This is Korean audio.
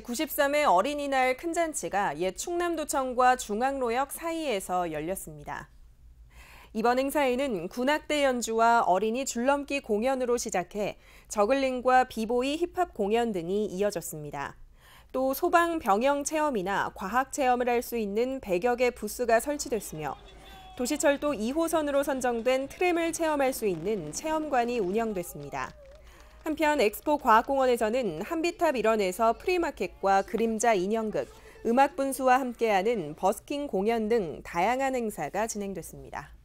제93회 어린이날 큰잔치가 옛 충남도청과 중앙로역 사이에서 열렸습니다. 이번 행사에는 군악대 연주와 어린이 줄넘기 공연으로 시작해 저글링과 비보이 힙합 공연 등이 이어졌습니다. 또 소방 병영 체험이나 과학 체험을 할 수 있는 100여 개 부스가 설치됐으며 도시철도 2호선으로 선정된 트램을 체험할 수 있는 체험관이 운영됐습니다. 한편 엑스포 과학공원에서는 한비탑 일원에서 프리마켓과 그림자 인형극, 음악 분수와 함께하는 버스킹 공연 등 다양한 행사가 진행됐습니다.